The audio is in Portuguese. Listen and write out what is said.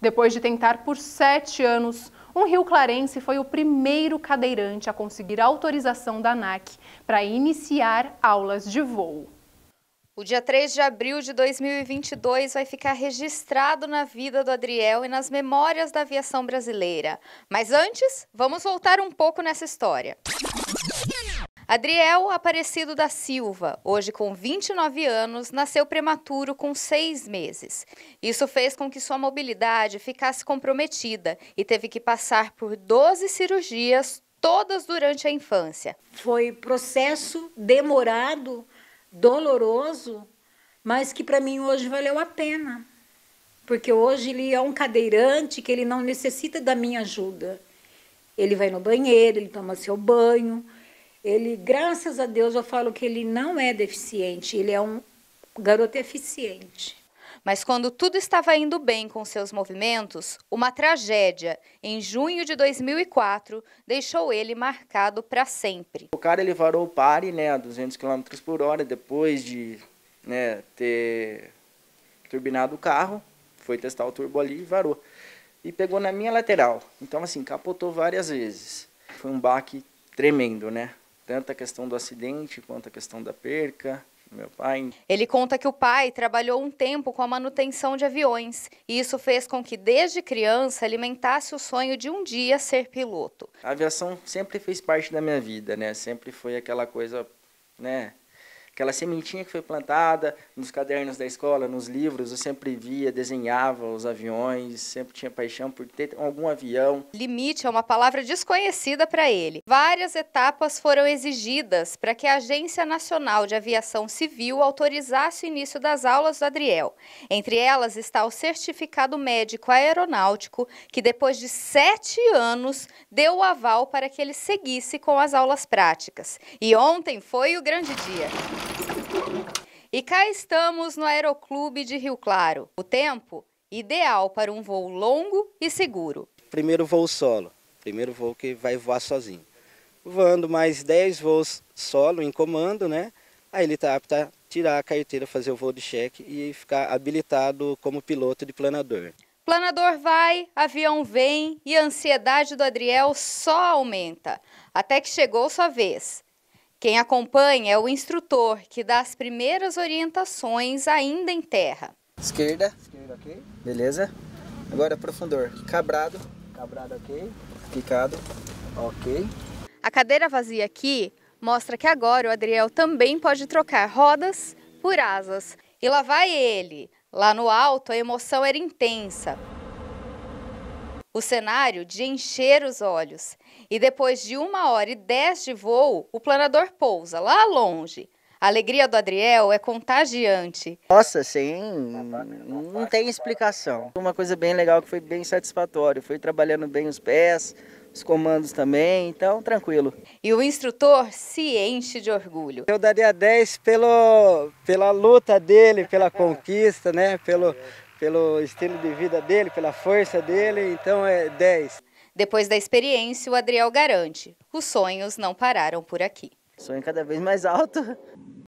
Depois de tentar por sete anos, um rio clarense foi o primeiro cadeirante a conseguir autorização da ANAC para iniciar aulas de voo. O dia 3 de abril de 2022 vai ficar registrado na vida do Adriel e nas memórias da aviação brasileira. Mas antes, vamos voltar um pouco nessa história. Adriel Aparecido da Silva, hoje com 29 anos, nasceu prematuro com seis meses. Isso fez com que sua mobilidade ficasse comprometida e teve que passar por 12 cirurgias, todas durante a infância. Foi processo demorado, doloroso, mas que para mim hoje valeu a pena. Porque hoje ele é um cadeirante que ele não necessita da minha ajuda. Ele vai no banheiro, ele toma seu banho ele, graças a Deus, eu falo que ele não é deficiente, ele é um garoto eficiente. Mas quando tudo estava indo bem com seus movimentos, uma tragédia, em junho de 2004, deixou ele marcado para sempre. O cara ele varou o pare né, a 200 km por hora depois de né, ter turbinado o carro, foi testar o turbo ali e varou. E pegou na minha lateral. Então, assim, capotou várias vezes. Foi um baque tremendo, né? tanto a questão do acidente quanto a questão da perca. Meu pai. Ele conta que o pai trabalhou um tempo com a manutenção de aviões e isso fez com que, desde criança, alimentasse o sonho de um dia ser piloto. A aviação sempre fez parte da minha vida, né? Sempre foi aquela coisa, né? aquela sementinha que foi plantada nos cadernos da escola, nos livros, eu sempre via, desenhava os aviões, sempre tinha paixão por ter algum avião. Limite é uma palavra desconhecida para ele. Várias etapas foram exigidas para que a Agência Nacional de Aviação Civil autorizasse o início das aulas do Adriel. Entre elas está o certificado médico aeronáutico, que depois de sete anos deu o aval para que ele seguisse com as aulas práticas. E ontem foi o grande dia. E cá estamos no Aeroclube de Rio Claro. O tempo ideal para um voo longo e seguro. Primeiro voo solo, primeiro voo que vai voar sozinho. Voando mais 10 voos solo em comando, né? Aí ele está apto a tirar a carteira, fazer o voo de cheque e ficar habilitado como piloto de planador. Planador vai, avião vem e a ansiedade do Adriel só aumenta, até que chegou sua vez. Quem acompanha é o instrutor, que dá as primeiras orientações ainda em terra. Esquerda. Esquerda, ok. Beleza. Agora profundor. Cabrado. Cabrado, ok. Picado, ok. A cadeira vazia aqui mostra que agora o Adriel também pode trocar rodas por asas. E lá vai ele. Lá no alto a emoção era intensa. O cenário de encher os olhos. E depois de uma hora e dez de voo, o planador pousa lá longe. A alegria do Adriel é contagiante. Nossa, sim, não tem explicação. Uma coisa bem legal que foi bem satisfatório. Foi trabalhando bem os pés, os comandos também, então tranquilo. E o instrutor se enche de orgulho. Eu daria 10 pelo, pela luta dele, pela conquista, né? Pelo, pelo estilo de vida dele, pela força dele, então é 10. Depois da experiência, o Adriel garante: os sonhos não pararam por aqui. Sonho cada vez mais alto.